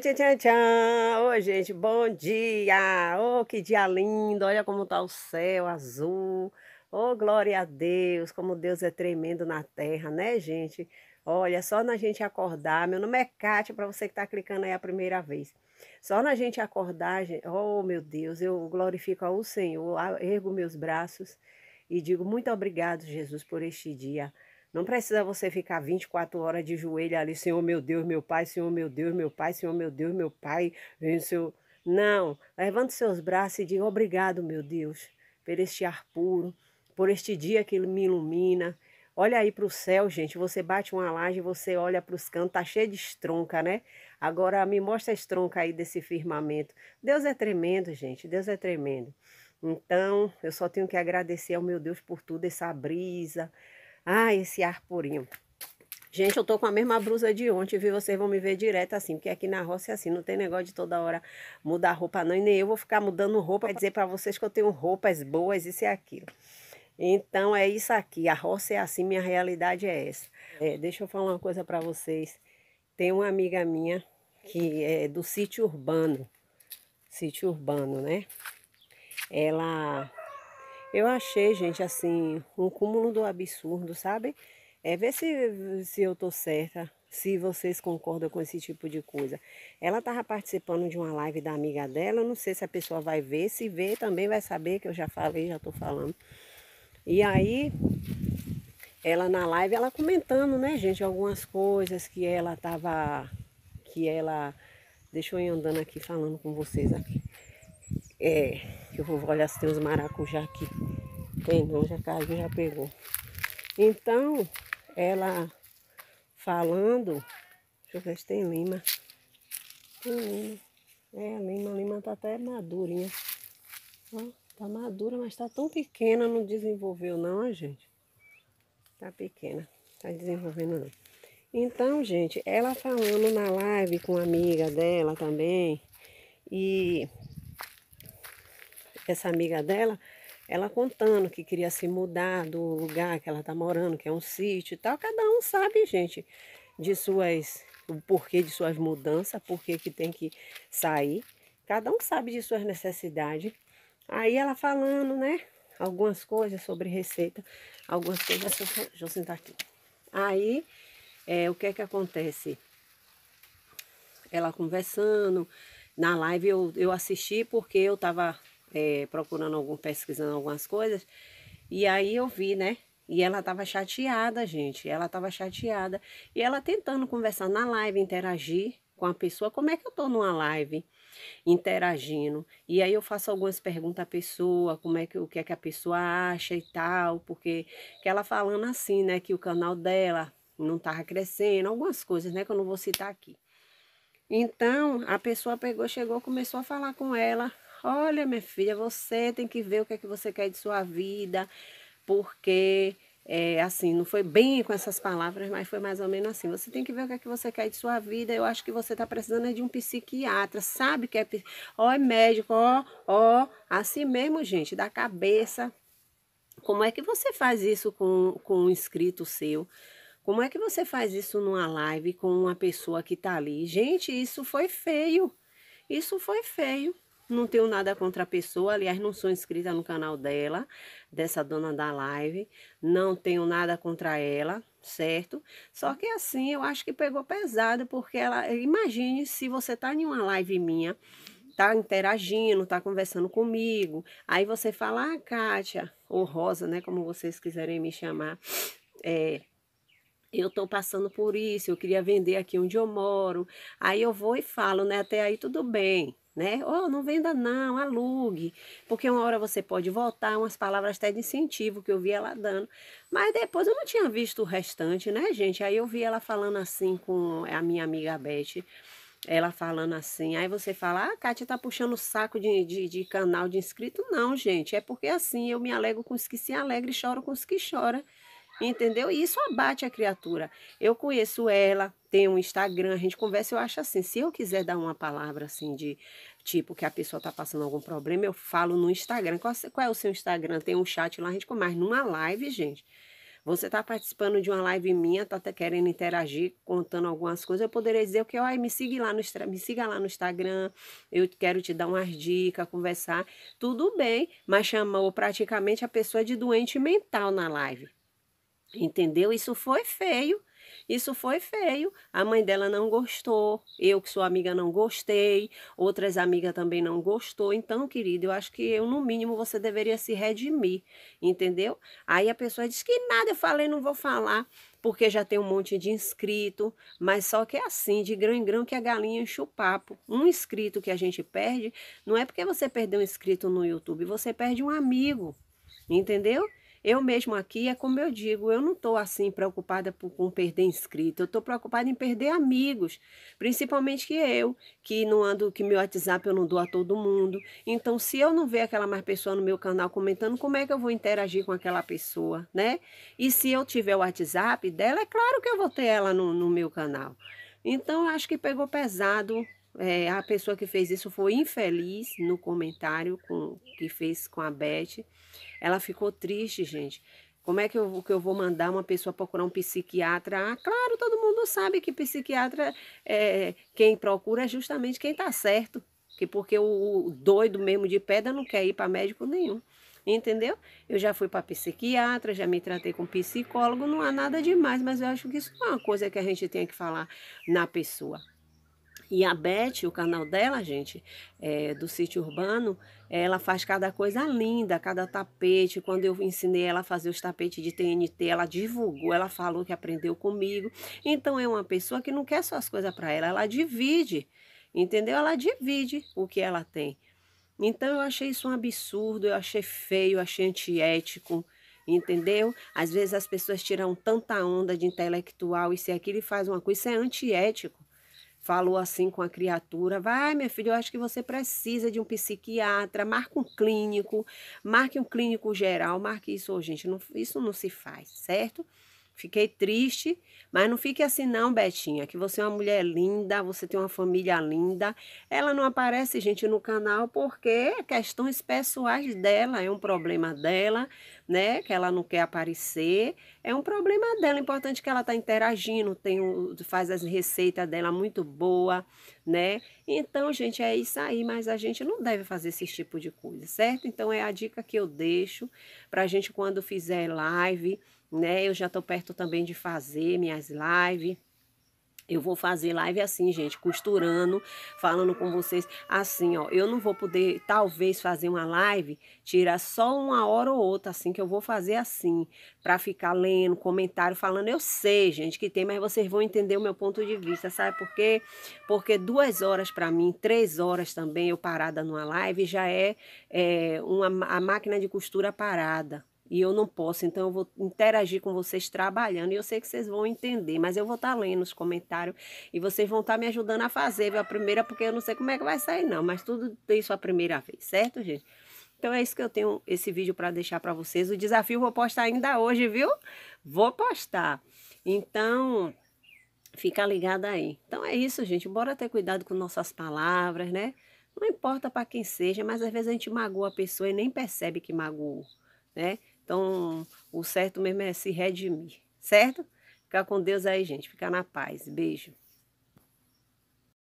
Tchan, tchan, tchan, tchan. Oi, gente, bom dia! Oh, que dia lindo! Olha como tá o céu azul. Oh, glória a Deus, como Deus é tremendo na terra, né, gente? Olha, só na gente acordar. Meu nome é Kátia, para você que está clicando aí a primeira vez. Só na gente acordar, gente, oh, meu Deus, eu glorifico ao Senhor, ergo meus braços e digo muito obrigado, Jesus, por este dia. Não precisa você ficar 24 horas de joelho ali, Senhor meu Deus, meu Pai, Senhor meu Deus, meu Pai, Senhor meu Deus, meu Pai. Senhor... Não, levante seus braços e diga obrigado, meu Deus, por este ar puro, por este dia que me ilumina. Olha aí para o céu, gente. Você bate uma laje, você olha para os cantos, tá cheio de estronca, né? Agora me mostra a estronca aí desse firmamento. Deus é tremendo, gente. Deus é tremendo. Então, eu só tenho que agradecer ao meu Deus por tudo, essa brisa, ah, esse ar purinho. Gente, eu tô com a mesma blusa de ontem, viu? Vocês vão me ver direto assim, porque aqui na roça é assim, não tem negócio de toda hora mudar roupa não, e nem eu vou ficar mudando roupa para dizer para vocês que eu tenho roupas boas, isso e aquilo. Então é isso aqui, a roça é assim, minha realidade é essa. É, deixa eu falar uma coisa para vocês. Tem uma amiga minha que é do sítio urbano, sítio urbano, né? Ela eu achei, gente, assim, um cúmulo do absurdo, sabe? É ver se, se eu tô certa, se vocês concordam com esse tipo de coisa. Ela tava participando de uma live da amiga dela, não sei se a pessoa vai ver, se ver também vai saber que eu já falei, já estou falando. E aí, ela na live, ela comentando, né, gente, algumas coisas que ela tava, que ela, deixa eu ir andando aqui falando com vocês aqui. É, que eu vou olhar se tem os maracujá aqui. Tem não, já caiu, já pegou. Então, ela falando. Deixa eu ver se tem lima. Tem lima. É, a lima, a lima tá até madurinha. Ó, tá madura, mas tá tão pequena, não desenvolveu não, gente. Tá pequena, tá desenvolvendo não. Então, gente, ela falando na live com a amiga dela também, e essa amiga dela, ela contando que queria se mudar do lugar que ela está morando, que é um sítio e tal. Cada um sabe, gente, de suas o porquê de suas mudanças, porquê que tem que sair. Cada um sabe de suas necessidades. Aí ela falando, né? Algumas coisas sobre receita, algumas coisas Deixa eu sentar aqui. Aí, é, o que é que acontece? Ela conversando, na live eu, eu assisti porque eu estava é, procurando algum, pesquisando algumas coisas. E aí eu vi, né? E ela estava chateada, gente. Ela estava chateada. E ela tentando conversar na live, interagir com a pessoa. Como é que eu tô numa live interagindo? E aí eu faço algumas perguntas à pessoa, como é que o que é que a pessoa acha e tal, porque que ela falando assim, né, que o canal dela não tava crescendo, algumas coisas, né, que eu não vou citar aqui. Então, a pessoa pegou, chegou, começou a falar com ela Olha, minha filha, você tem que ver o que é que você quer de sua vida, porque é, assim, não foi bem com essas palavras, mas foi mais ou menos assim. Você tem que ver o que é que você quer de sua vida. Eu acho que você está precisando é de um psiquiatra, sabe que é, ó, é médico, ó, ó, assim mesmo, gente, da cabeça. Como é que você faz isso com, com um inscrito seu? Como é que você faz isso numa live com uma pessoa que está ali? Gente, isso foi feio. Isso foi feio. Não tenho nada contra a pessoa, aliás, não sou inscrita no canal dela, dessa dona da live. Não tenho nada contra ela, certo? Só que assim, eu acho que pegou pesado, porque ela. Imagine se você tá em uma live minha, tá interagindo, tá conversando comigo. Aí você fala, ah, Kátia, ou Rosa, né? Como vocês quiserem me chamar. É, eu estou passando por isso, eu queria vender aqui onde eu moro. Aí eu vou e falo, né? Até aí tudo bem, né? Oh, não venda não, alugue, porque uma hora você pode voltar, umas palavras até de incentivo que eu vi ela dando. Mas depois eu não tinha visto o restante, né, gente? Aí eu vi ela falando assim com a minha amiga Beth, ela falando assim, aí você fala, ah, a Kátia tá puxando o saco de, de, de, canal de inscrito. Não, gente, é porque assim, eu me alego com os que se alegram e choro com os que choram entendeu? E isso abate a criatura. Eu conheço ela, tem um Instagram, a gente conversa, eu acho assim, se eu quiser dar uma palavra assim de tipo que a pessoa tá passando algum problema, eu falo no Instagram. Qual, qual é o seu Instagram? Tem um chat lá, a gente conversa numa live, gente. Você está participando de uma live minha, tá querendo interagir, contando algumas coisas, eu poderia dizer o que, ó, me siga lá no me siga lá no Instagram, eu quero te dar umas dicas, conversar, tudo bem, mas chamou praticamente a pessoa de doente mental na live. Entendeu? Isso foi feio. Isso foi feio. A mãe dela não gostou. Eu, que sou amiga, não gostei. Outras amigas também não gostou. Então, querido, eu acho que eu, no mínimo, você deveria se redimir. Entendeu? Aí a pessoa diz que nada, eu falei, não vou falar. Porque já tem um monte de inscrito, mas só que é assim, de grão em grão, que a galinha enche o papo. Um inscrito que a gente perde, não é porque você perdeu um inscrito no YouTube, você perde um amigo, entendeu? Eu mesmo aqui, é como eu digo, eu não estou assim preocupada por, com perder inscrito, eu estou preocupada em perder amigos, principalmente que eu, que não ando, que meu WhatsApp eu não dou a todo mundo. Então, se eu não ver aquela mais pessoa no meu canal comentando, como é que eu vou interagir com aquela pessoa, né? E se eu tiver o WhatsApp dela, é claro que eu vou ter ela no, no meu canal. Então, acho que pegou pesado é, a pessoa que fez isso foi infeliz no comentário com, que fez com a Beth. Ela ficou triste, gente. Como é que eu, que eu vou mandar uma pessoa procurar um psiquiatra? Ah, claro, todo mundo sabe que psiquiatra, é, quem procura é justamente quem está certo. Que porque o, o doido mesmo de pedra não quer ir para médico nenhum entendeu? Eu já fui para psiquiatra, já me tratei com psicólogo, não há nada demais, mas eu acho que isso é uma coisa que a gente tem que falar na pessoa. E a Beth, o canal dela, gente, é, do sítio urbano, ela faz cada coisa linda, cada tapete. Quando eu ensinei ela a fazer os tapetes de TNT, ela divulgou, ela falou que aprendeu comigo. Então é uma pessoa que não quer só as coisas para ela, ela divide, entendeu? Ela divide o que ela tem. Então eu achei isso um absurdo, eu achei feio, eu achei antiético entendeu? Às vezes as pessoas tiram tanta onda de intelectual e se aquilo faz uma coisa, isso é antiético falou assim com a criatura: vai, minha filha, eu acho que você precisa de um psiquiatra, marque um clínico, marque um clínico geral, marque isso, gente. Não, isso não se faz, certo? Fiquei triste, mas não fique assim não, Betinha, que você é uma mulher linda, você tem uma família linda. Ela não aparece, gente, no canal porque é questões pessoais dela, é um problema dela, né? Que ela não quer aparecer, é um problema dela. É importante que ela tá interagindo, tem faz as receitas dela muito boa, né? Então, gente, é isso aí, mas a gente não deve fazer esse tipo de coisa, certo? Então, é a dica que eu deixo para a gente quando fizer live, né? Eu já estou perto também de fazer minhas lives eu vou fazer live assim, gente, costurando, falando com vocês assim, ó. Eu não vou poder, talvez, fazer uma live, tirar só uma hora ou outra, assim, que eu vou fazer assim, para ficar lendo, comentário, falando. Eu sei, gente, que tem, mas vocês vão entender o meu ponto de vista, sabe por quê? Porque duas horas para mim, três horas também, eu parada numa live, já é, é uma, a máquina de costura parada e eu não posso, então eu vou interagir com vocês trabalhando e eu sei que vocês vão entender, mas eu vou estar tá lendo os comentários e vocês vão estar tá me ajudando a fazer a primeira, porque eu não sei como é que vai sair não, mas tudo tem sua primeira vez, certo, gente? Então é isso que eu tenho esse vídeo para deixar para vocês. O desafio vou postar ainda hoje, viu? Vou postar. Então, fica ligado aí. Então é isso, gente. Bora ter cuidado com nossas palavras, né? Não importa para quem seja, mas às vezes a gente magoa a pessoa e nem percebe que magoou, né? Então, o certo mesmo é se redimir, certo? Ficar com Deus aí, gente. Ficar na paz. Beijo.